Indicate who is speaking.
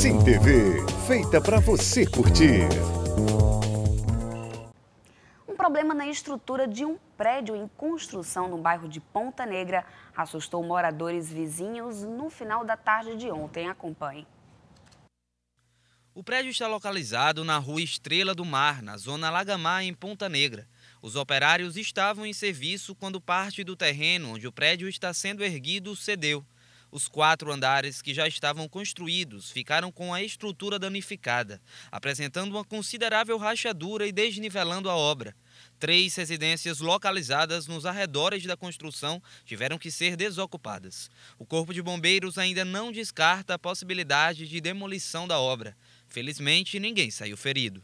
Speaker 1: Sim TV, feita para você curtir.
Speaker 2: Um problema na estrutura de um prédio em construção no bairro de Ponta Negra assustou moradores vizinhos no final da tarde de ontem. Acompanhe.
Speaker 3: O prédio está localizado na rua Estrela do Mar, na zona Lagamar, em Ponta Negra. Os operários estavam em serviço quando parte do terreno onde o prédio está sendo erguido cedeu. Os quatro andares que já estavam construídos ficaram com a estrutura danificada, apresentando uma considerável rachadura e desnivelando a obra. Três residências localizadas nos arredores da construção tiveram que ser desocupadas. O Corpo de Bombeiros ainda não descarta a possibilidade de demolição da obra. Felizmente, ninguém saiu ferido.